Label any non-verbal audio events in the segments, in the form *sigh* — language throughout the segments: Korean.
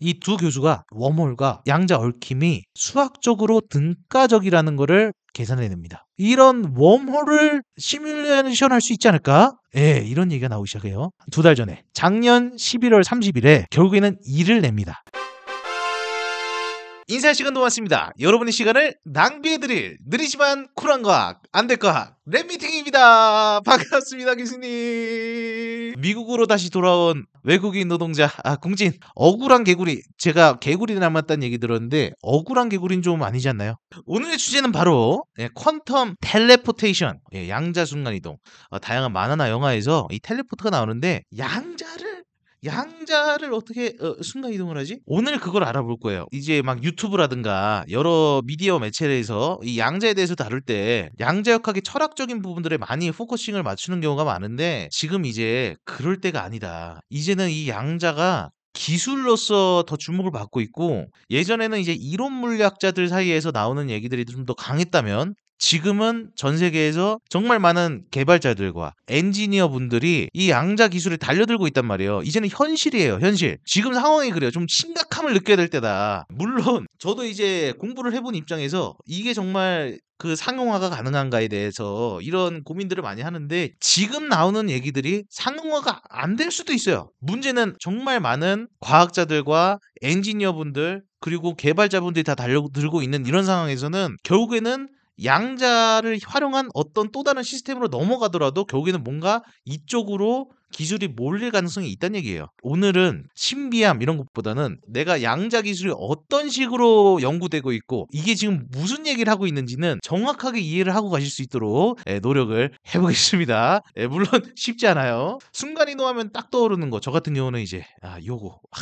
이 두 교수가 웜홀과 양자 얽힘이 수학적으로 등가적이라는 것을 계산해냅니다. 이런 웜홀을 시뮬레이션 할 수 있지 않을까? 예, 이런 얘기가 나오기 시작해요. 두 달 전에 작년 11월 30일에 결국에는 2를 냅니다. 인사 시간도 많습니다. 여러분의 시간을 낭비해드릴 느리지만 쿨한 과학, 안될 과학, 랩미팅입니다. 반갑습니다, 교수님. 미국으로 다시 돌아온 외국인 노동자, 아, 궁진. 억울한 개구리. 제가 개구리 남았다는 얘기 들었는데, 억울한 개구리는 좀 아니지 않나요? 오늘의 주제는 바로, 예, 퀀텀 텔레포테이션, 예, 양자 순간이동. 어, 다양한 만화나 영화에서 이 텔레포트가 나오는데, 양자를 양자를 어떻게 어, 순간 이동을 하지? 오늘 그걸 알아볼 거예요. 이제 막 유튜브라든가 여러 미디어 매체에서 이 양자에 대해서 다룰 때 양자역학의 철학적인 부분들에 많이 포커싱을 맞추는 경우가 많은데 지금 이제 그럴 때가 아니다. 이제는 이 양자가 기술로서 더 주목을 받고 있고 예전에는 이제 이론 물리학자들 사이에서 나오는 얘기들이 좀 더 강했다면 지금은 전 세계에서 정말 많은 개발자들과 엔지니어 분들이 이 양자 기술에 달려들고 있단 말이에요. 이제는 현실이에요, 현실. 지금 상황이 그래요. 좀 심각함을 느껴야 될 때다. 물론 저도 이제 공부를 해본 입장에서 이게 정말 그 상용화가 가능한가에 대해서 이런 고민들을 많이 하는데 지금 나오는 얘기들이 상용화가 안 될 수도 있어요. 문제는 정말 많은 과학자들과 엔지니어분들 그리고 개발자분들이 다 달려들고 있는 이런 상황에서는 결국에는 양자를 활용한 어떤 또 다른 시스템으로 넘어가더라도 결국에는 뭔가 이쪽으로 기술이 몰릴 가능성이 있다는 얘기예요. 오늘은 신비함 이런 것보다는 내가 양자 기술이 어떤 식으로 연구되고 있고 이게 지금 무슨 얘기를 하고 있는지는 정확하게 이해를 하고 가실 수 있도록 예, 노력을 *laughs* 해보겠습니다. 예, 물론 쉽지 않아요. 순간 이동하면 딱 떠오르는 거 저 같은 경우는 이제 아 요거 아...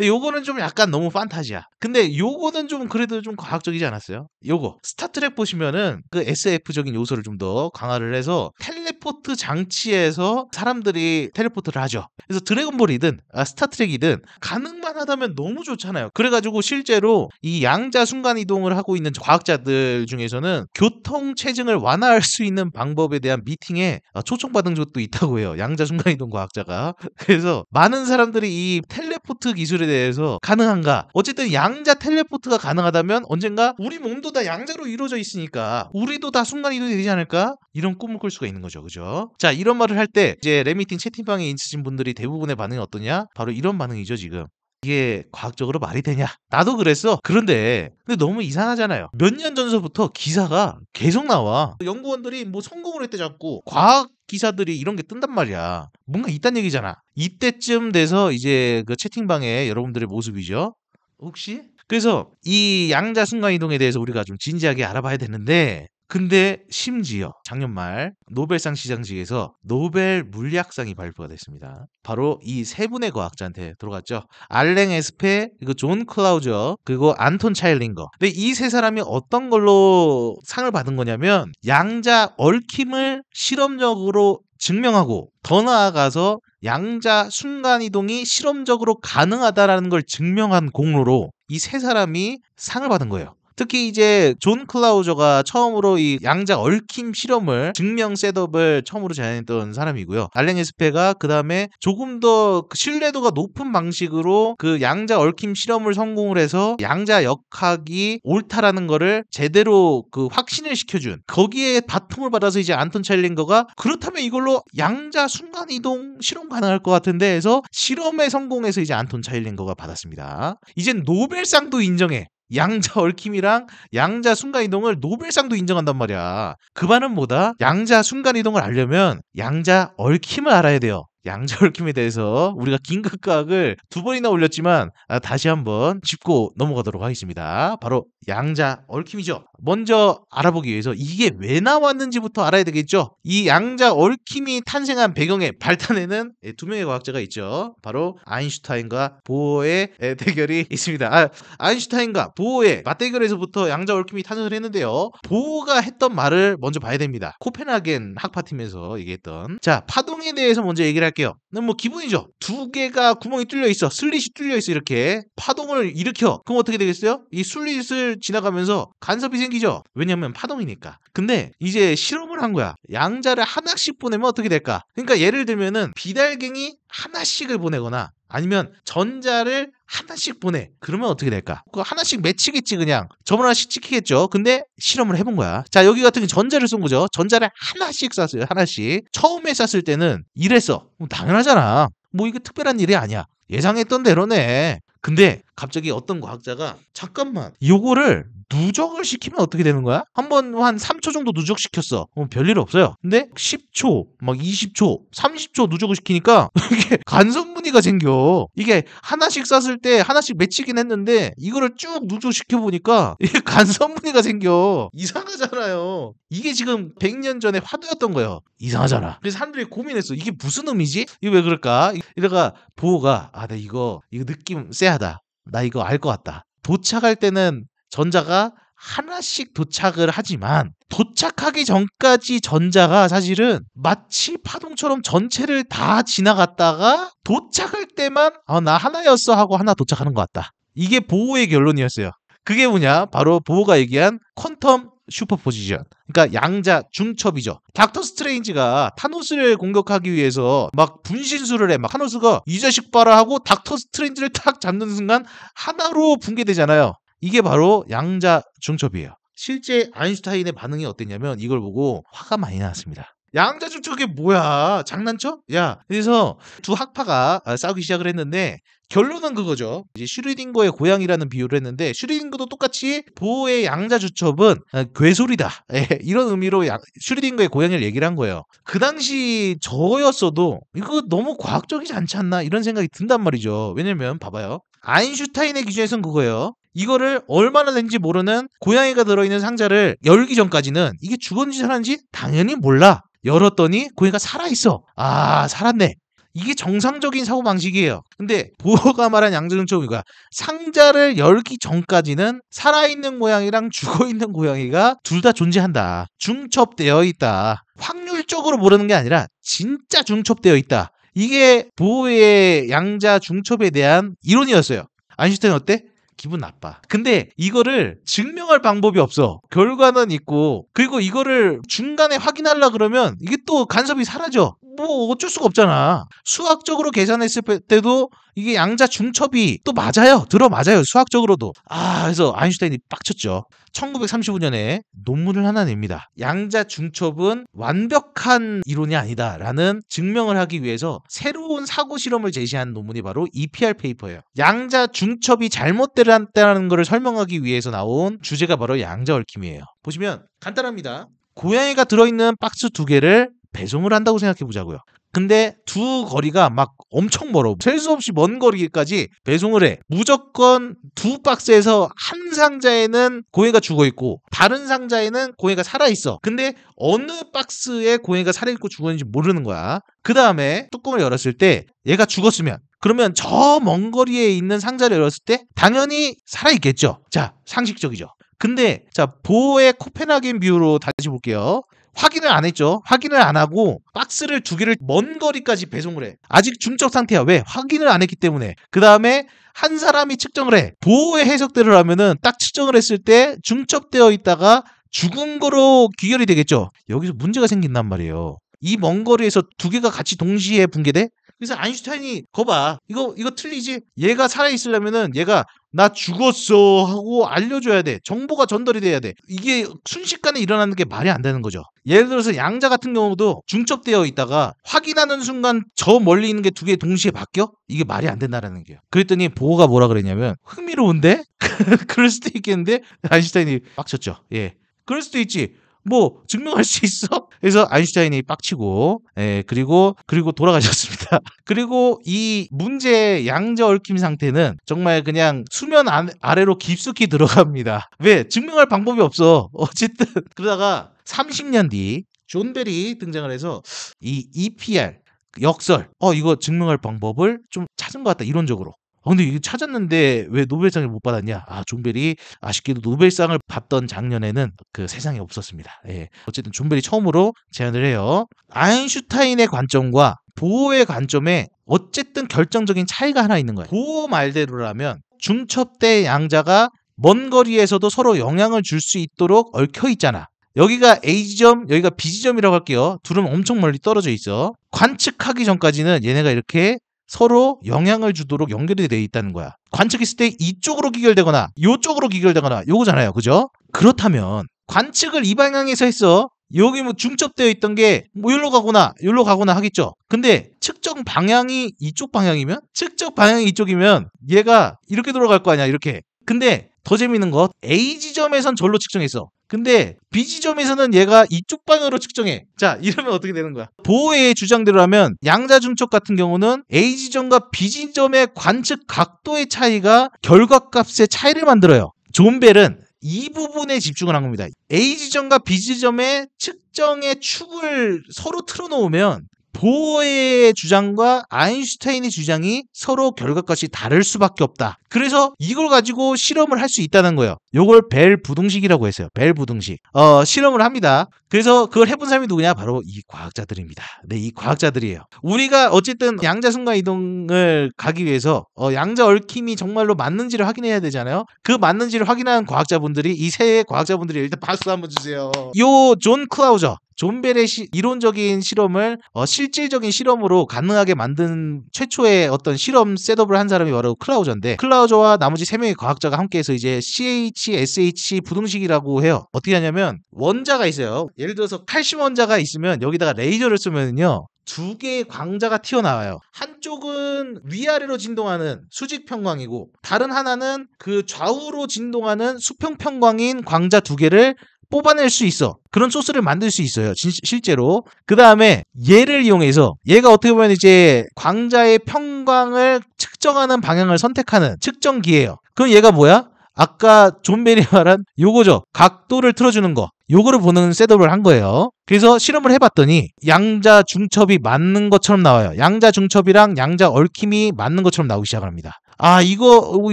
요거는 좀 약간 너무 판타지야. 근데 요거는 좀 그래도 좀 과학적이지 않았어요? 요거 스타트랙 보시면은 그 SF적인 요소를 좀 더 강화를 해서 텔레포트 장치에서 사람들이 텔레포트를 하죠. 그래서 드래곤볼이든 아, 스타트랙이든 가능만 하다면 너무 좋잖아요. 그래가지고 실제로 이 양자 순간 이동을 하고 있는 과학자들 중에서는 교통 체증을 완화할 수 있는 방법에 대한 미팅에 어, 초청받은 적도 있다고 해요. 양자 순간 이동 과학자가. 그래서 많은 사람들이 이 텔레포트 기술을 것들에 대해서 가능한가? 어쨌든 양자 텔레포트가 가능하다면 언젠가 우리 몸도 다 양자로 이루어져 있으니까 우리도 다 순간 이동이 되지 않을까? 이런 꿈을 꿀 수가 있는 거죠. 그죠? 자, 이런 말을 할 때 이제 레미팅 채팅방에 있으신 분들이 대부분의 반응이 어떠냐? 바로 이런 반응이죠, 지금. 이게 과학적으로 말이 되냐? 나도 그랬어. 그런데 근데 너무 이상하잖아요. 몇 년 전서부터 기사가 계속 나와. 연구원들이 뭐 성공을 했대 잡고 과학 기사들이 이런 게 뜬단 말이야. 뭔가 있단 얘기잖아. 이때쯤 돼서 이제 그 채팅방에 여러분들의 모습이죠. 혹시? 그래서 이 양자 순간이동에 대해서 우리가 좀 진지하게 알아봐야 되는데 근데 심지어 작년 말 노벨상 시상식에서 노벨 물리학상이 발표가 됐습니다. 바로 이 세 분의 과학자한테 들어갔죠. 알랭 에스페, 그리고 존 클라우저, 그리고 안톤 차일링거. 근데 이 세 사람이 어떤 걸로 상을 받은 거냐면 양자 얽힘을 실험적으로 증명하고 더 나아가서 양자 순간이동이 실험적으로 가능하다라는 걸 증명한 공로로 이 세 사람이 상을 받은 거예요. 특히 이제 존 클라우저가 처음으로 이 양자 얽힘 실험을 증명 셋업을 처음으로 제안했던 사람이고요. 알랭 에스페가 그 다음에 조금 더 그 신뢰도가 높은 방식으로 그 양자 얽힘 실험을 성공을 해서 양자 역학이 옳다라는 거를 제대로 그 확신을 시켜준 거기에 바통을 받아서 이제 안톤 챌린거가 그렇다면 이걸로 양자 순간 이동 실험 가능할 것 같은데 해서 실험에 성공해서 이제 안톤 차일린거가 받았습니다. 이젠 노벨상도 인정해. 양자 얽힘이랑 양자 순간이동을 노벨상도 인정한단 말이야. 그 반은 뭐다? 양자 순간이동을 알려면 양자 얽힘을 알아야 돼요. 양자 얽힘에 대해서 우리가 긴급과학을 두 번이나 올렸지만 아, 다시 한번 짚고 넘어가도록 하겠습니다. 바로 양자 얽힘이죠. 먼저 알아보기 위해서 이게 왜 나왔는지부터 알아야 되겠죠. 이 양자 얽힘이 탄생한 배경에 발단에는 예, 두 명의 과학자가 있죠. 바로 아인슈타인과 보어의 예, 대결이 *laughs* 있습니다. 아, 아인슈타인과 보어의 맞대결에서부터 양자 얽힘이 탄생을 했는데요. 보어가 했던 말을 먼저 봐야 됩니다. 코펜하겐 학파팀에서 얘기했던 자 파동에 대해서 먼저 얘기를 할게요. 음, 뭐 기본이죠. 두 개가 구멍이 뚫려 있어, 슬릿이 뚫려 있어 이렇게 파동을 일으켜. 그럼 어떻게 되겠어요? 이 슬릿을 지나가면서 간섭이 생 사기죠. 왜냐면 파동이니까. 근데 이제 실험을 한 거야. 양자를 하나씩 보내면 어떻게 될까? 그러니까 예를 들면은 비달갱이 하나씩을 보내거나 아니면 전자를 하나씩 보내. 그러면 어떻게 될까? 그거 하나씩 맺히겠지 그냥. 저번 하나씩 찍히겠죠. 근데 실험을 해본 거야. 자 여기 같은 게 전자를 쏜 거죠. 전자를 하나씩 쐈어요. 하나씩. 처음에 쐈을 때는 이랬어. 뭐 당연하잖아. 뭐 이게 특별한 일이 아니야. 예상했던 대로네. 근데 갑자기 어떤 과학자가 잠깐만 요거를 누적을 시키면 어떻게 되는 거야? 한번 한 3초 정도 누적시켰어. 어, 별일 없어요. 근데 10초, 막 20초, 30초 누적을 시키니까 *laughs* 이게 간선무늬가 생겨. 이게 하나씩 쌌을 때 하나씩 맺히긴 했는데 이거를 쭉 누적시켜 보니까 이게 *laughs* 간선무늬가 생겨. 이상하잖아요. 이게 지금 100년 전에 화두였던 거예요. 이상하잖아. 그래서 사람들이 고민했어. 이게 무슨 의미지? 이게 왜 그럴까? 이러다가 보호가 아, 나 이거 이거 느낌 쎄하다. 나 이거 알 것 같다. 도착할 때는 전자가 하나씩 도착을 하지만 도착하기 전까지 전자가 사실은 마치 파동처럼 전체를 다 지나갔다가 도착할 때만 아, 나 하나였어 하고 하나 도착하는 것 같다. 이게 보호의 결론이었어요. 그게 뭐냐? 바로 보호가 얘기한 퀀텀 슈퍼포지션. 그러니까 양자 중첩이죠. 닥터 스트레인지가 타노스를 공격하기 위해서 막 분신술을 해. 막 타노스가 이 자식 봐라 하고 닥터 스트레인지를 딱 잡는 순간 하나로 붕괴되잖아요. 이게 바로 양자 중첩이에요. 실제 아인슈타인의 반응이 어땠냐면 이걸 보고 화가 많이 나왔습니다 양자주 저이 뭐야? 장난쳐? 야. 그래서 두 학파가 아, 싸우기 시작을 했는데 결론은 그거죠. 이제 슈리딩거의 고향이라는 비유를 했는데 슈리딩거도 똑같이 보의 호 양자주첩은 아, 괴소리다. *laughs* 예, 이런 의미로 양, 슈리딩거의 고향을 얘기를 한 거예요. 그 당시 저였어도 이거 너무 과학적이지 않지 않나 이런 생각이 든단 말이죠. 왜냐면 봐봐요. 아인슈타인의 기준에선 그거예요. 이거를 얼마나 된지 모르는 고양이가 들어있는 상자를 열기 전까지는 이게 죽었는지 살았는지 당연히 몰라. 열었더니 고양이가 살아있어. 아, 살았네. 이게 정상적인 사고방식이에요. 근데 보호가 말한 양자존점이 가 상자를 열기 전까지는 살아있는 고양이랑 죽어있는 고양이가 둘 다 존재한다. 중첩되어 있다. 확률적으로 모르는 게 아니라 진짜 중첩되어 있다. 이게 보호의 양자 중첩에 대한 이론이었어요. 아인슈타인 어때? 기분 나빠. 근데 이거를 증명할 방법이 없어. 결과는 있고 그리고 이거를 중간에 확인하려 그러면 이게 또 간섭이 사라져. 뭐 어쩔 수가 없잖아. 수학적으로 계산했을 때도 이게 양자 중첩이 또 맞아요. 들어 맞아요. 수학적으로도. 아, 그래서 아인슈타인이 빡쳤죠. 1935년에 논문을 하나 냅니다. 양자 중첩은 완벽한 이론이 아니다라는 증명을 하기 위해서 새로운 사고 실험을 제시한 논문이 바로 EPR 페이퍼예요. 양자 중첩이 잘못되었다는 것을 설명하기 위해서 나온 주제가 바로 양자 얽힘이에요. 보시면 간단합니다. 고양이가 들어있는 박스 두 개를 배송을 한다고 생각해 보자고요. 근데 두 거리가 막 엄청 멀어. 셀 수 없이 먼 거리까지 배송을 해. 무조건 두 박스에서 한 상자에는 고해가 죽어 있고 다른 상자에는 고해가 살아 있어. 근데 어느 박스에 고해가 살아 있고 죽었는지 모르는 거야. 그 다음에 뚜껑을 열었을 때 얘가 죽었으면 그러면 저 먼 거리에 있는 상자를 열었을 때 당연히 살아 있겠죠. 자, 상식적이죠. 근데 자 보의 호 코펜하겐 뷰로 다시 볼게요. 확인을 안 했죠. 확인을 안 하고 박스를 두 개를 먼 거리까지 배송을 해. 아직 중적 상태야. 왜? 확인을 안 했기 때문에. 그 다음에 한 사람이 측정을 해. 보호의 해석대로 하면은 딱 측정을 했을 때 중첩되어 있다가 죽은 거로 귀결이 되겠죠. 여기서 문제가 생긴단 말이에요. 이 먼 거리에서 두 개가 같이 동시에 붕괴돼? 그래서 아인슈타인이 거봐 이거 이거 틀리지 얘가 살아있으려면은 얘가 나 죽었어 하고 알려줘야 돼 정보가 전달이 돼야 돼 이게 순식간에 일어나는 게 말이 안 되는 거죠 예를 들어서 양자 같은 경우도 중첩되어 있다가 확인하는 순간 저 멀리 있는 게 두 개 동시에 바뀌어 이게 말이 안 된다라는 게요 그랬더니 보호가 뭐라 그랬냐면 흥미로운데 *laughs* 그럴 수도 있겠는데 아인슈타인이 빡쳤죠 예 그럴 수도 있지 뭐 증명할 수 *laughs* 있어? 그래서 아인슈타인이 빡치고 예, 그리고 그리고 돌아가셨습니다. *laughs* 그리고 이 문제 양자 얽힘 상태는 정말 그냥 수면 아래로 깊숙이 들어갑니다. *laughs* 왜? 증명할 방법이 없어. 어쨌든 그러다가 30년 뒤존 베리 등장을 해서 이 EPR 역설 어 이거 증명할 방법을 좀 찾은 것 같다 이론적으로 어, 근데 이거 찾았는데 왜 노벨상을 못 받았냐? 아, 존벨이 아쉽게도 노벨상을 받던 작년에는 그 세상에 없었습니다. 예. 어쨌든 존벨이 처음으로 제안을 해요. 아인슈타인의 관점과 보호의 관점에 어쨌든 결정적인 차이가 하나 있는 거예요. 보호 말대로라면 중첩대 양자가 먼 거리에서도 서로 영향을 줄 수 있도록 얽혀 있잖아. 여기가 A지점, 여기가 B지점이라고 할게요. 둘은 엄청 멀리 떨어져 있어. 관측하기 전까지는 얘네가 이렇게 서로 영향을 주도록 연결이 되어 있다는 거야. 관측 했을때 이쪽으로 기결되거나 이쪽으로 기결되거나 요거잖아요. 그죠? 그렇다면 관측을 이 방향에서 했어. 여기 뭐 중첩되어 있던 게뭐 여기로 가거나 여기로 가거나 하겠죠. 근데 측정 방향이 이쪽 방향이면 측정 방향이 이쪽이면 얘가 이렇게 돌아갈 거 아니야. 이렇게. 근데 더 재밌는 것 A 지점에선 절로 측정했어. 근데 B 지점에서는 얘가 이쪽 방향으로 측정해. 자, 이러면 어떻게 되는 거야? 보호의 주장대로라면 양자중첩 같은 경우는 A 지점과 B 지점의 관측 각도의 차이가 결과값의 차이를 만들어요. 존벨은 이 부분에 집중을 한 겁니다. A 지점과 B 지점의 측정의 축을 서로 틀어놓으면 보어의 주장과 아인슈타인의 주장이 서로 결과값이 다를 수밖에 없다. 그래서 이걸 가지고 실험을 할 수 있다는 거예요. 이걸벨 부등식이라고 했어요. 벨 부등식. 어, 실험을 합니다. 그래서 그걸 해본 사람이 누구냐? 바로 이 과학자들입니다. 네, 이 과학자들이에요. 우리가 어쨌든 양자 순간 이동을 가기 위해서 어, 양자 얽힘이 정말로 맞는지를 확인해야 되잖아요. 그 맞는지를 확인한 과학자분들이 이 세 과학자분들이 일단 박수 한번 주세요. 요 존 클라우저 존벨의 시, 이론적인 실험을 어, 실질적인 실험으로 가능하게 만든 최초의 어떤 실험 셋업을 한 사람이 바로 클라우저인데 클라우저와 나머지 세명의 과학자가 함께해서 이제 CHSH 부등식이라고 해요. 어떻게 하냐면 원자가 있어요. 예를 들어서 칼슘 원자가 있으면 여기다가 레이저를 쓰면요. 두 개의 광자가 튀어나와요. 한쪽은 위아래로 진동하는 수직 평광이고 다른 하나는 그 좌우로 진동하는 수평 평광인 광자 두 개를 뽑아낼 수 있어. 그런 소스를 만들 수 있어요. 진, 실제로. 그 다음에 얘를 이용해서 얘가 어떻게 보면 이제 광자의 평광을 측정하는 방향을 선택하는 측정기예요. 그럼 얘가 뭐야? 아까 존베리 말한 요거죠. 각도를 틀어주는 거. 요거를 보는 셋업을 한 거예요. 그래서 실험을 해봤더니 양자 중첩이 맞는 것처럼 나와요. 양자 중첩이랑 양자 얽힘이 맞는 것처럼 나오기 시작합니다. 아 이거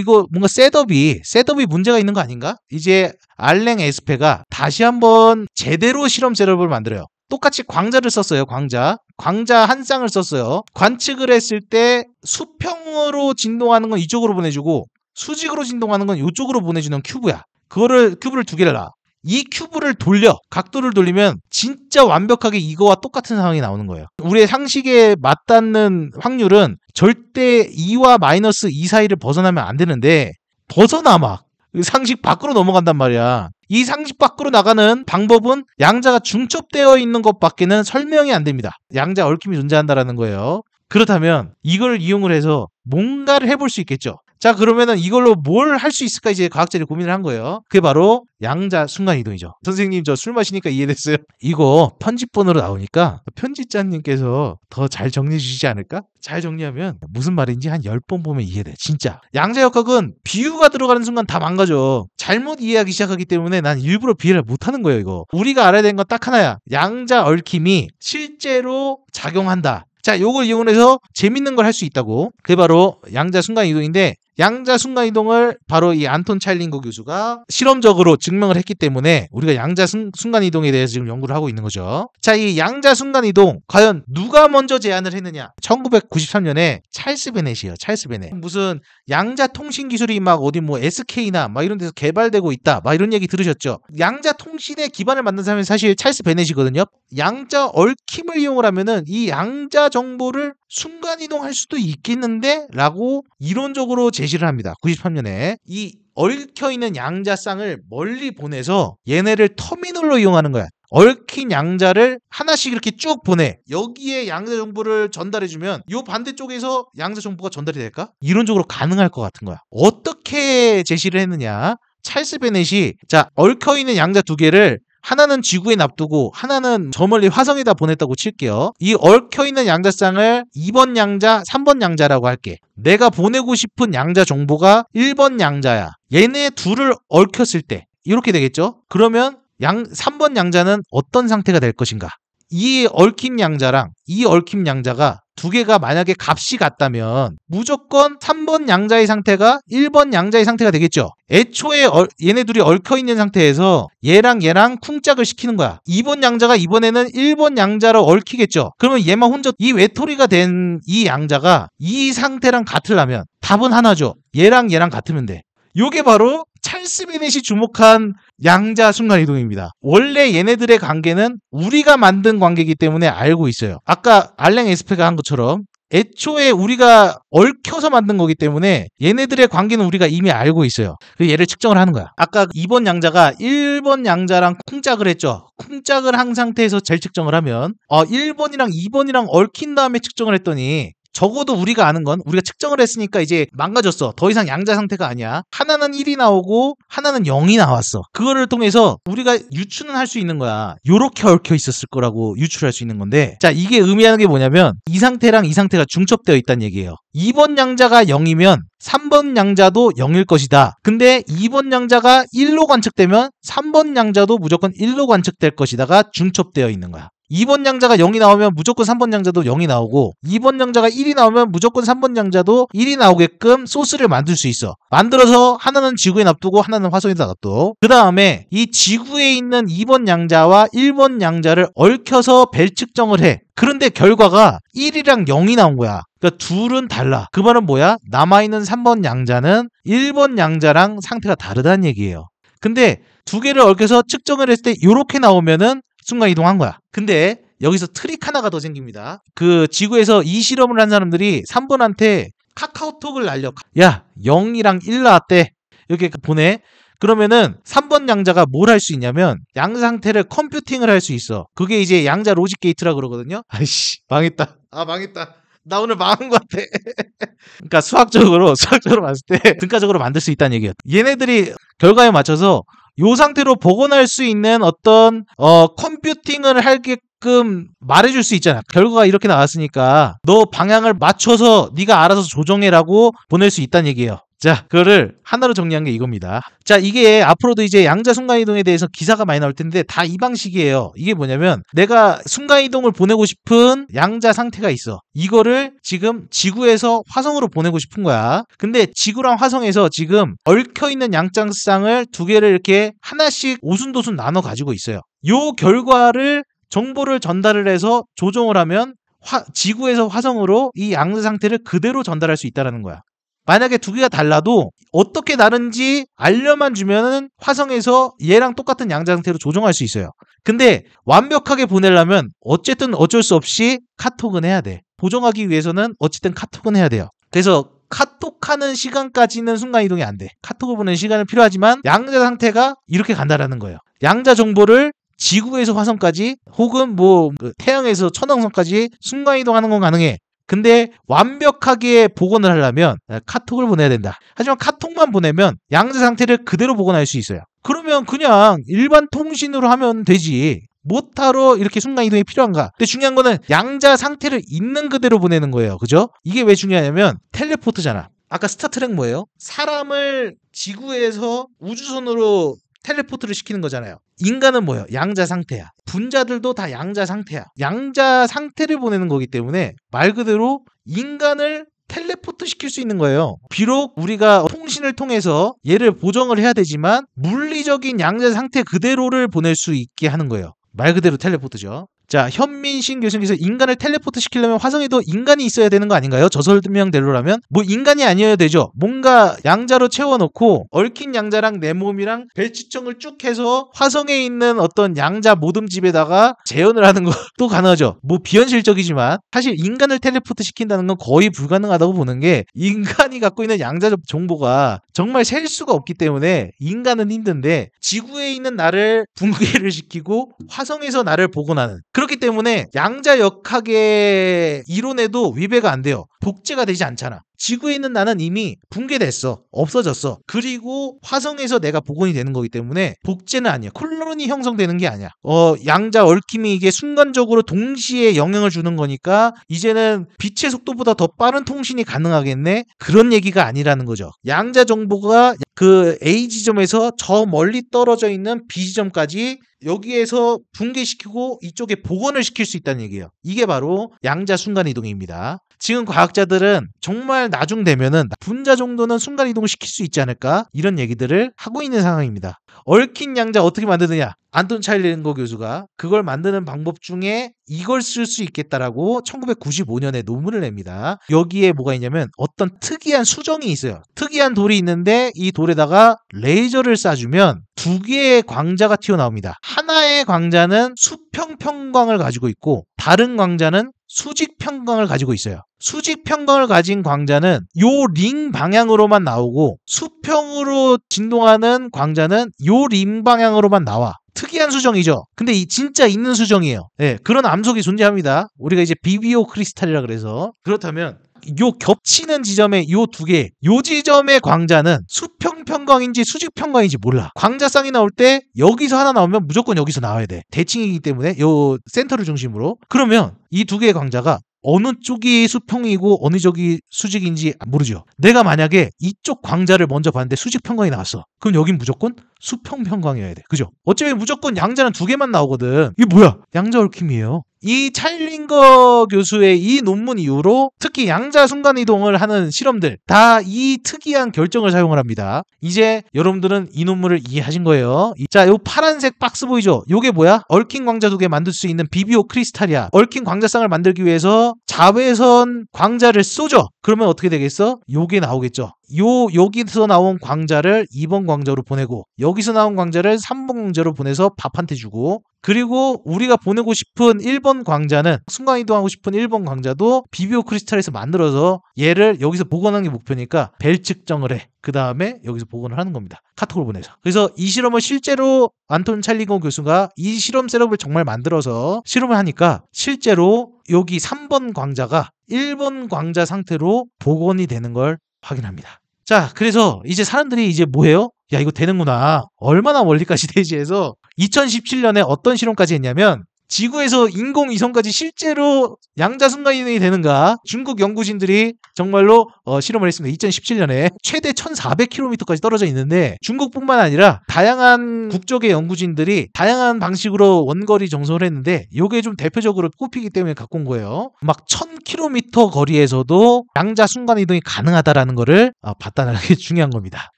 이거 뭔가 셋업이 셋업이 문제가 있는 거 아닌가? 이제 알랭 에스페가 다시 한번 제대로 실험 셋업을 만들어요. 똑같이 광자를 썼어요. 광자. 광자 한 쌍을 썼어요. 관측을 했을 때 수평으로 진동하는 건 이쪽으로 보내주고 수직으로 진동하는 건 이쪽으로 보내주는 큐브야. 그거를 큐브를 두 개를 놔. 이 큐브를 돌려 각도를 돌리면 진짜 완벽하게 이거와 똑같은 상황이 나오는 거예요. 우리의 상식에 맞닿는 확률은 절대 2와 마이너스 2 사이를 벗어나면 안 되는데 벗어나 막 그 상식 밖으로 넘어간단 말이야. 이 상식 밖으로 나가는 방법은 양자가 중첩되어 있는 것밖에는 설명이 안 됩니다. 양자 얽힘이 존재한다라는 거예요. 그렇다면 이걸 이용을 해서 뭔가를 해볼 수 있겠죠. 자 그러면은 이걸로 뭘 할 수 있을까 이제 과학자들이 고민을 한 거예요. 그게 바로 양자 순간이동이죠. 선생님 저 술 마시니까 이해됐어요. *laughs* 이거 편집본으로 나오니까 편집자님께서 더 잘 정리해 주시지 않을까? 잘 정리하면 무슨 말인지 한 10번 보면 이해돼 진짜. 양자역학은 비유가 들어가는 순간 다 망가져. 잘못 이해하기 시작하기 때문에 난 일부러 비유를 못하는 거예요 이거. 우리가 알아야 되는 건 딱 하나야. 양자 얽힘이 실제로 작용한다. 자, 요걸 이용해서 재밌는 걸 할 수 있다고. 그게 바로 양자 순간 이동인데 양자 순간 이동을 바로 이 안톤 차일링거 교수가 실험적으로 증명을 했기 때문에 우리가 양자 순, 간 이동에 대해서 지금 연구를 하고 있는 거죠. 자, 이 양자 순간 이동 과연 누가 먼저 제안을 했느냐? 1993년에 찰스 베넷이요. 찰스 베넷. 무슨 양자 통신 기술이 막 어디 뭐 SK나 막 이런 데서 개발되고 있다. 막 이런 얘기 들으셨죠? 양자 통신의 기반을 만든 사람이 사실 찰스 베넷이거든요. 양자 얽힘을 이용을 하면은 이 양자 정보를 순간이동할 수도 있겠는데? 라고 이론적으로 제시를 합니다. 93년에. 이 얽혀있는 양자쌍을 멀리 보내서 얘네를 터미널로 이용하는 거야. 얽힌 양자를 하나씩 이렇게 쭉 보내. 여기에 양자 정보를 전달해주면 이 반대쪽에서 양자 정보가 전달이 될까? 이론적으로 가능할 것 같은 거야. 어떻게 제시를 했느냐? 찰스 베넷이 자 얽혀있는 양자 두 개를 하나는 지구에 놔두고 하나는 저 멀리 화성에다 보냈다고 칠게요. 이 얽혀있는 양자쌍을 2번 양자, 3번 양자라고 할게. 내가 보내고 싶은 양자 정보가 1번 양자야. 얘네 둘을 얽혔을 때 이렇게 되겠죠? 그러면 양, 3번 양자는 어떤 상태가 될 것인가? 이 얽힌 양자랑 이 얽힌 양자가 두 개가 만약에 값이 같다면 무조건 3번 양자의 상태가 1번 양자의 상태가 되겠죠. 애초에 얼, 얘네 둘이 얽혀 있는 상태에서 얘랑 얘랑 쿵짝을 시키는 거야. 2번 양자가 이번에는 1번 양자로 얽히겠죠. 그러면 얘만 혼자 이 외톨이가 된 이 양자가 이 상태랑 같으려면 답은 하나죠. 얘랑 얘랑 같으면 돼. 요게 바로 찰스 베넷이 주목한 양자 순간이동입니다. 원래 얘네들의 관계는 우리가 만든 관계이기 때문에 알고 있어요. 아까 알랭 에스페가 한 것처럼 애초에 우리가 얽혀서 만든 거기 때문에 얘네들의 관계는 우리가 이미 알고 있어요. 그래서 얘를 측정을 하는 거야. 아까 2번 양자가 1번 양자랑 쿵짝을 했죠. 쿵짝을 한 상태에서 젤 측정을 하면 어, 1번이랑 2번이랑 얽힌 다음에 측정을 했더니 적어도 우리가 아는 건 우리가 측정을 했으니까 이제 망가졌어. 더 이상 양자 상태가 아니야. 하나는 1이 나오고 하나는 0이 나왔어. 그거를 통해서 우리가 유추는 할 수 있는 거야. 요렇게 얽혀 있었을 거라고 유추할 수 있는 건데 자 이게 의미하는 게 뭐냐면 이 상태랑 이 상태가 중첩되어 있다는 얘기예요. 2번 양자가 0이면 3번 양자도 0일 것이다. 근데 2번 양자가 1로 관측되면 3번 양자도 무조건 1로 관측될 것이다가 중첩되어 있는 거야. 2번 양자가 0이 나오면 무조건 3번 양자도 0이 나오고 2번 양자가 1이 나오면 무조건 3번 양자도 1이 나오게끔 소스를 만들 수 있어. 만들어서 하나는 지구에 놔두고 하나는 화성에다 놔둬. 그 다음에 이 지구에 있는 2번 양자와 1번 양자를 얽혀서 벨 측정을 해. 그런데 결과가 1이랑 0이 나온 거야. 그러니까 둘은 달라. 그 말은 뭐야? 남아있는 3번 양자는 1번 양자랑 상태가 다르다는 얘기예요. 근데 두 개를 얽혀서 측정을 했을 때 이렇게 나오면은 순간 이동한 거야. 근데 여기서 트릭 하나가 더 생깁니다. 그 지구에서 이 실험을 한 사람들이 3분한테 카카오톡을 날려. 야, 0이랑 1 나왔대. 이렇게 보내. 그러면은 3번 양자가 뭘 할 수 있냐면 양 상태를 컴퓨팅을 할 수 있어. 그게 이제 양자 로직 게이트라 그러거든요. 아이씨, 망했다. 아, 망했다. 나 오늘 망한 것 같아. *laughs* 그러니까 수학적으로, 수학적으로 봤을 때 *laughs* 등가적으로 만들 수 있다는 얘기야 얘네들이 결과에 맞춰서 요 상태로 복원할 수 있는 어떤 어 컴퓨팅을 할게 가금 말해줄 수 있잖아. 결과가 이렇게 나왔으니까 너 방향을 맞춰서 네가 알아서 조정해라고 보낼 수 있다는 얘기예요. 자, 그거를 하나로 정리한 게 이겁니다. 자, 이게 앞으로도 이제 양자 순간이동에 대해서 기사가 많이 나올 텐데 다 이 방식이에요. 이게 뭐냐면 내가 순간이동을 보내고 싶은 양자 상태가 있어. 이거를 지금 지구에서 화성으로 보내고 싶은 거야. 근데 지구랑 화성에서 지금 얽혀있는 양장쌍을두 개를 이렇게 하나씩 오순도순 나눠 가지고 있어요. 요 결과를 정보를 전달을 해서 조정을 하면 화, 지구에서 화성으로 이 양자 상태를 그대로 전달할 수 있다라는 거야. 만약에 두 개가 달라도 어떻게 다른지 알려만 주면은 화성에서 얘랑 똑같은 양자 상태로 조정할 수 있어요. 근데 완벽하게 보내려면 어쨌든 어쩔 수 없이 카톡은 해야 돼. 보정하기 위해서는 어쨌든 카톡은 해야 돼요. 그래서 카톡하는 시간까지는 순간 이동이 안 돼. 카톡을 보는 시간은 필요하지만 양자 상태가 이렇게 간다라는 거예요. 양자 정보를 지구에서 화성까지 혹은 뭐 그 태양에서 천왕성까지 순간이동하는 건 가능해. 근데 완벽하게 복원을 하려면 아, 카톡을 보내야 된다. 하지만 카톡만 보내면 양자 상태를 그대로 복원할 수 있어요. 그러면 그냥 일반 통신으로 하면 되지. 못하러 이렇게 순간이동이 필요한가? 근데 중요한 거는 양자 상태를 있는 그대로 보내는 거예요. 그죠? 이게 왜 중요하냐면 텔레포트잖아. 아까 스타트랙 뭐예요? 사람을 지구에서 우주선으로 텔레포트를 시키는 거잖아요. 인간은 뭐예요? 양자 상태야. 분자들도 다 양자 상태야. 양자 상태를 보내는 거기 때문에 말 그대로 인간을 텔레포트 시킬 수 있는 거예요. 비록 우리가 통신을 통해서 얘를 보정을 해야 되지만 물리적인 양자 상태 그대로를 보낼 수 있게 하는 거예요. 말 그대로 텔레포트죠. 자, 현민신 교수님께서 인간을 텔레포트 시키려면 화성에도 인간이 있어야 되는 거 아닌가요? 저 설명대로라면 뭐 인간이 아니어야 되죠. 뭔가 양자로 채워놓고 얽힌 양자랑 내 몸이랑 배치청을 쭉 해서 화성에 있는 어떤 양자 모둠집에다가 재현을 하는 것도 가능하죠. 뭐 비현실적이지만 사실 인간을 텔레포트 시킨다는 건 거의 불가능하다고 보는 게 인간이 갖고 있는 양자 정보가 정말 셀 수가 없기 때문에 인간은 힘든데 지구에 있는 나를 붕괴를 시키고 화성에서 나를 복원하는 그렇기 때문에 양자역학의 이론에도 위배가 안 돼요. 복제가 되지 않잖아. 지구에 있는 나는 이미 붕괴됐어. 없어졌어. 그리고 화성에서 내가 복원이 되는 거기 때문에 복제는 아니야. 콜론이 형성되는 게 아니야. 어, 양자 얽힘이 이게 순간적으로 동시에 영향을 주는 거니까 이제는 빛의 속도보다 더 빠른 통신이 가능하겠네? 그런 얘기가 아니라는 거죠. 양자 정보가 그 A 지점에서 저 멀리 떨어져 있는 B 지점까지 여기에서 붕괴시키고 이쪽에 복원을 시킬 수 있다는 얘기예요. 이게 바로 양자 순간 이동입니다. 지금 과학자들은 정말 나중 되면은 분자 정도는 순간 이동시킬 을수 있지 않을까 이런 얘기들을 하고 있는 상황입니다. 얽힌 양자 어떻게 만드느냐? 안톤 차일렌거 교수가 그걸 만드는 방법 중에 이걸 쓸 수 있겠다라고 1995년에 논문을 냅니다. 여기에 뭐가 있냐면 어떤 특이한 수정이 있어요. 특이한 돌이 있는데 이 돌에다가 레이저를 쏴주면 두 개의 광자가 튀어나옵니다. 하나의 광자는 수평 평광을 가지고 있고 다른 광자는 수직 평강을 가지고 있어요. 수직 평강을 가진 광자는 요 링 방향으로만 나오고 수평으로 진동하는 광자는 요 링 방향으로만 나와. 특이한 수정이죠. 근데 이 진짜 있는 수정이에요. 네, 그런 암석이 존재합니다. 우리가 이제 비비오 크리스탈이라 그래서 그렇다면 요 겹치는 지점에요두 개, 요 지점의 광자는 수평 평광인지 수직 평광인지 몰라. 광자쌍이 나올 때 여기서 하나 나오면 무조건 여기서 나와야 돼. 대칭이기 때문에 요 센터를 중심으로. 그러면 이 두 개의 광자가 어느 쪽이 수평이고 어느 쪽이 수직인지 모르죠. 내가 만약에 이쪽 광자를 먼저 봤는데 수직 평광이 나왔어. 그럼 여긴 무조건 수평평광이어야 돼. 그죠? 어차피 무조건 양자는 두 개만 나오거든. 이게 뭐야? 양자 얽힘이에요. 이찰링거 교수의 이 논문 이후로 특히 양자 순간이동을 하는 실험들 다 이 특이한 결정을 사용을 합니다. 이제 여러분들은 이 논문을 이해하신 거예요. 자, 요 파란색 박스 보이죠? 요게 뭐야? 얽힌 광자 두 개 만들 수 있는 비비오 크리스탈이야. 얽힌 광자상을 만들기 위해서 자외선 광자를 쏘죠. 그러면 어떻게 되겠어? 요게 나오겠죠. 요 여기서 나온 광자를 2번 광자로 보내고 여기서 나온 광자를 3번 광자로 보내서 밥한테 주고 그리고 우리가 보내고 싶은 1번 광자는 순간이동하고 싶은 1번 광자도 비비오 크리스탈에서 만들어서 얘를 여기서 복원하는 게 목표니까 벨 측정을 해. 그 다음에 여기서 복원을 하는 겁니다. 카톡을 보내서. 그래서 이 실험을 실제로 안톤 찰리고 교수가 이 실험 셋업을 정말 만들어서 실험을 하니까 실제로 여기 3번 광자가 1번 광자 상태로 복원이 되는 걸 확인합니다. 자, 그래서 이제 사람들이 이제 뭐해요 야, 이거 되는구나. 얼마나 멀리까지 되지해서 *laughs* 2017년에 어떤 실험까지 했냐면 지구에서 인공위성까지 실제로 양자순간이동이 되는가 중국 연구진들이 정말로 어, 실험을 했습니다. 2017년에 최대 1400km까지 떨어져 있는데 중국뿐만 아니라 다양한 국적의 연구진들이 다양한 방식으로 원거리 정성을 했는데 이게 좀 대표적으로 꼽히기 때문에 갖고 온 거예요. 막 1000km 거리에서도 양자순간이동이 가능하다라는 거를 어, 봤다는 게 *laughs* 중요한 겁니다.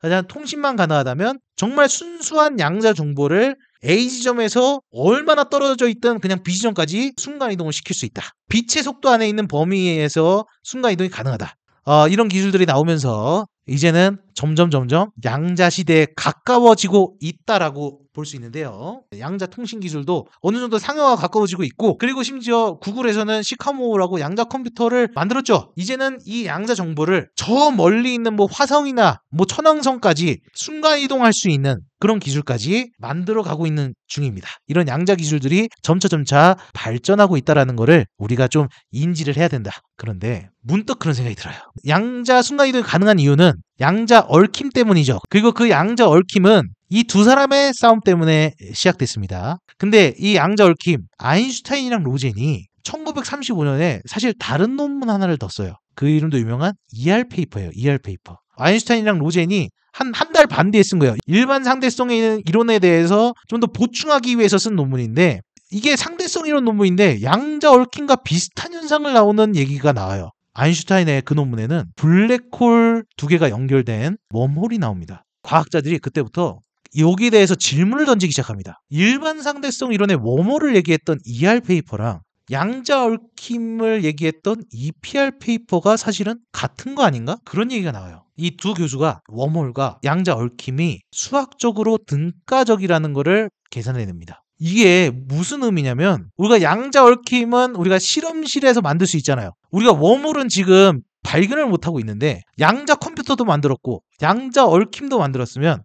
가장 통신만 가능하다면 정말 순수한 양자 정보를 A 지점에서 얼마나 떨어져 있던 그냥 B 지점까지 순간이동을 시킬 수 있다. 빛의 속도 안에 있는 범위에서 순간이동이 가능하다. 어, 이런 기술들이 나오면서 이제는 점점 점점 양자 시대에 가까워지고 있다라고 볼 수 있는데요. 양자 통신 기술도 어느 정도 상용화 가까워지고 있고 그리고 심지어 구글에서는 시카모라고 양자 컴퓨터를 만들었죠. 이제는 이 양자 정보를 저 멀리 있는 뭐 화성이나 뭐 천왕성까지 순간 이동할 수 있는 그런 기술까지 만들어 가고 있는 중입니다. 이런 양자 기술들이 점차점차 발전하고 있다라는 것을 우리가 좀 인지를 해야 된다. 그런데 문득 그런 생각이 들어요. 양자 순간이동이 가능한 이유는 양자 얽힘 때문이죠. 그리고 그 양자 얽힘은 이 두 사람의 싸움 때문에 시작됐습니다. 근데 이 양자 얽힘, 아인슈타인이랑 로젠이 1935년에 사실 다른 논문 하나를 뒀어요그 이름도 유명한 ER 페이퍼예요. ER 페이퍼. 아인슈타인이랑 로젠이 한 한 달 반 뒤에 쓴 거예요. 일반 상대성의 이론에 대해서 좀 더 보충하기 위해서 쓴 논문인데 이게 상대성 이론 논문인데 양자 얽힘과 비슷한 현상을 나오는 얘기가 나와요. 아인슈타인의 그 논문에는 블랙홀 두 개가 연결된 웜홀이 나옵니다. 과학자들이 그때부터 여기에 대해서 질문을 던지기 시작합니다. 일반 상대성 이론의 웜홀을 얘기했던 ER 페이퍼랑 양자 얽힘을 얘기했던 EPR 페이퍼가 사실은 같은 거 아닌가? 그런 얘기가 나와요. 이 두 교수가 웜홀과 양자 얽힘이 수학적으로 등가적이라는 것을 계산해냅니다. 이게 무슨 의미냐면 우리가 양자 얽힘은 우리가 실험실에서 만들 수 있잖아요. 우리가 웜홀은 지금 발견을 못하고 있는데 양자 컴퓨터도 만들었고 양자 얽힘도 만들었으면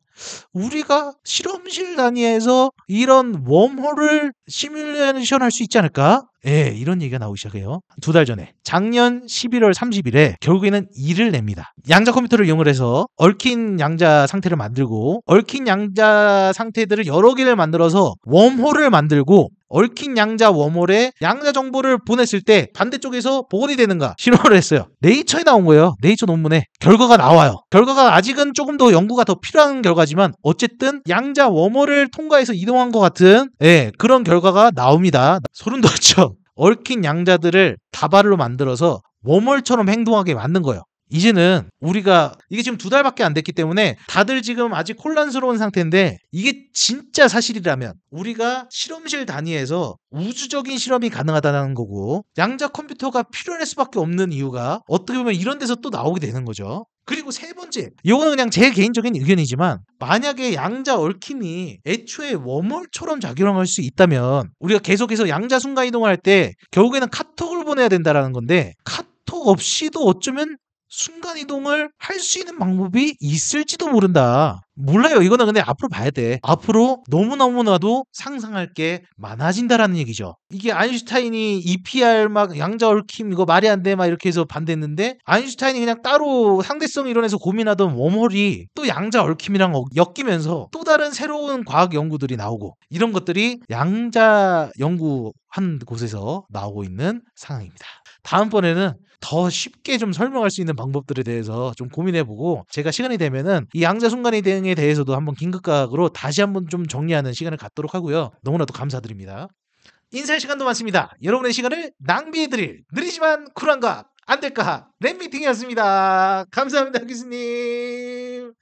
우리가 실험실 단위에서 이런 웜홀을 시뮬레이션 할 수 있지 않을까? 예, 이런 얘기가 나오기 시작해요. 두 달 전에 작년 11월 30일에 결국에는 2를 냅니다. 양자 컴퓨터를 이용해서 을 얽힌 양자 상태를 만들고 얽힌 양자 상태들을 여러 개를 만들어서 웜홀을 만들고 얽힌 양자 웜홀에 양자 정보를 보냈을 때 반대쪽에서 복원이 되는가 실험을 했어요. 네이처에 나온 거예요. 네이처 논문에 결과가 나와요. 결과가 아직은 조금 더 연구가 더 필요한 결과지만 어쨌든 양자 웜홀을 통과해서 이동한 것 같은 예, 그런 결과가 나옵니다. 소름 돋죠. 얽힌 양자들을 다발로 만들어서 모멀처럼 행동하게 만든 거예요. 이제는 우리가 이게 지금 두 달밖에 안 됐기 때문에 다들 지금 아직 혼란스러운 상태인데 이게 진짜 사실이라면 우리가 실험실 단위에서 우주적인 실험이 가능하다는 거고 양자 컴퓨터가 필요할 수밖에 없는 이유가 어떻게 보면 이런 데서 또 나오게 되는 거죠. 그리고 세 번째, 이거는 그냥 제 개인적인 의견이지만 만약에 양자 얽힘이 애초에 웜홀처럼 작용할 수 있다면 우리가 계속해서 양자 순간 이동할 때 결국에는 카톡을 보내야 된다라는 건데 카톡 없이도 어쩌면 순간 이동을 할 수 있는 방법이 있을지도 모른다. 몰라요. 이거는 근데 앞으로 봐야 돼. 앞으로 너무너무나도 상상할 게 많아진다라는 얘기죠. 이게 아인슈타인이 EPR 막 양자 얽힘 이거 말이 안 돼 막 이렇게 해서 반대했는데 아인슈타인이 그냥 따로 상대성 이론에서 고민하던 웜홀이 또 양자 얽힘이랑 엮이면서 또 다른 새로운 과학 연구들이 나오고 이런 것들이 양자 연구 한 곳에서 나오고 있는 상황입니다. 다음번에는 더 쉽게 좀 설명할 수 있는 방법들에 대해서 좀 고민해보고 제가 시간이 되면은 이 양자 순간의 대응에 대해서도 한번 긴급각으로 다시 한번 좀 정리하는 시간을 갖도록 하고요. 너무나도 감사드립니다. 인사할 시간도 많습니다. 여러분의 시간을 낭비해드릴 느리지만 쿨한가 안 될까 랩미팅이었습니다. 감사합니다 교수님.